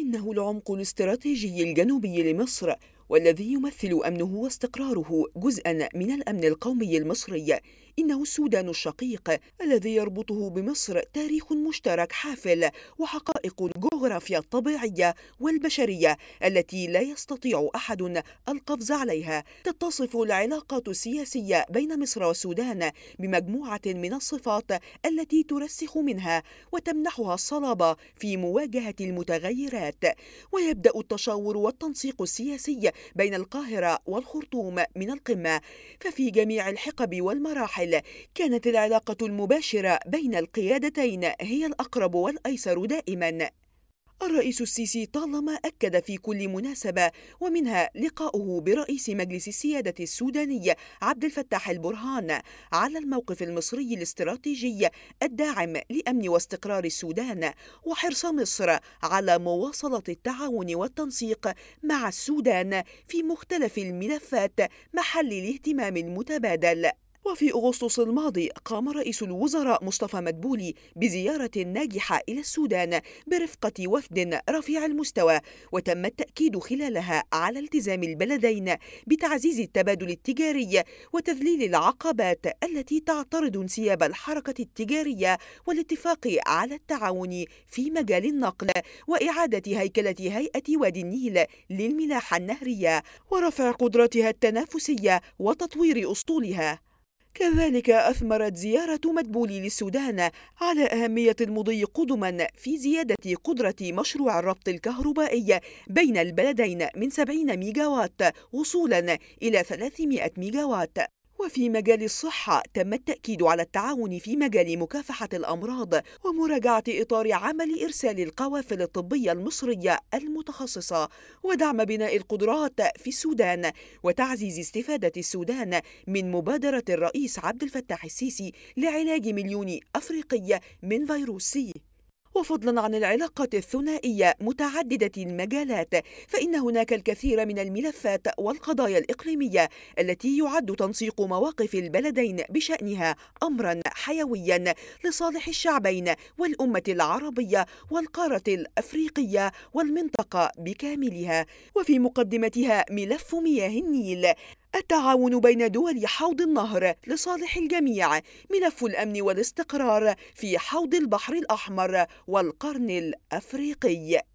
إنه العمق الاستراتيجي الجنوبي لمصر والذي يمثل أمنه واستقراره جزءا من الأمن القومي المصري إنه السودان الشقيق الذي يربطه بمصر تاريخ مشترك حافل وحقائق الجغرافيا الطبيعية والبشرية التي لا يستطيع أحد القفز عليها تتصف العلاقات السياسية بين مصر والسودان بمجموعة من الصفات التي ترسخ منها وتمنحها الصلابة في مواجهة المتغيرات ويبدأ التشاور والتنسيق السياسي بين القاهرة والخرطوم من القمة ففي جميع الحقب والمراحل الجميل كانت العلاقة المباشرة بين القيادتين هي الأقرب والأيسر دائما الرئيس السيسي طالما أكد في كل مناسبة ومنها لقاؤه برئيس مجلس السيادة السوداني عبد الفتاح البرهان على الموقف المصري الاستراتيجي الداعم لأمن واستقرار السودان وحرص مصر على مواصلة التعاون والتنسيق مع السودان في مختلف الملفات محل الاهتمام المتبادل وفي أغسطس الماضي قام رئيس الوزراء مصطفى مدبولي بزيارة ناجحة إلى السودان برفقة وفد رفيع المستوى وتم التأكيد خلالها على التزام البلدين بتعزيز التبادل التجاري وتذليل العقبات التي تعترض انسياب الحركة التجارية والاتفاق على التعاون في مجال النقل وإعادة هيكلة هيئة وادي النيل للملاحة النهرية ورفع قدرتها التنافسية وتطوير أسطولها كذلك أثمرت زيارة مدبولي للسودان على أهمية المضي قدما في زيادة قدرة مشروع الربط الكهربائي بين البلدين من 70 ميجاوات وصولا إلى 300 ميجاوات وفي مجال الصحة تم التأكيد على التعاون في مجال مكافحة الأمراض ومراجعة إطار عمل إرسال القوافل الطبية المصرية المتخصصة ودعم بناء القدرات في السودان وتعزيز استفادة السودان من مبادرة الرئيس عبد الفتاح السيسي لعلاج مليون أفريقي من فيروس سي وفضلا عن العلاقات الثنائية متعددة المجالات فإن هناك الكثير من الملفات والقضايا الإقليمية التي يعد تنسيق مواقف البلدين بشأنها أمرا حيويا لصالح الشعبين والأمة العربية والقارة الأفريقية والمنطقة بكاملها وفي مقدمتها ملف مياه النيل التعاون بين دول حوض النهر لصالح الجميع ملف الامن والاستقرار في حوض البحر الاحمر والقرن الافريقي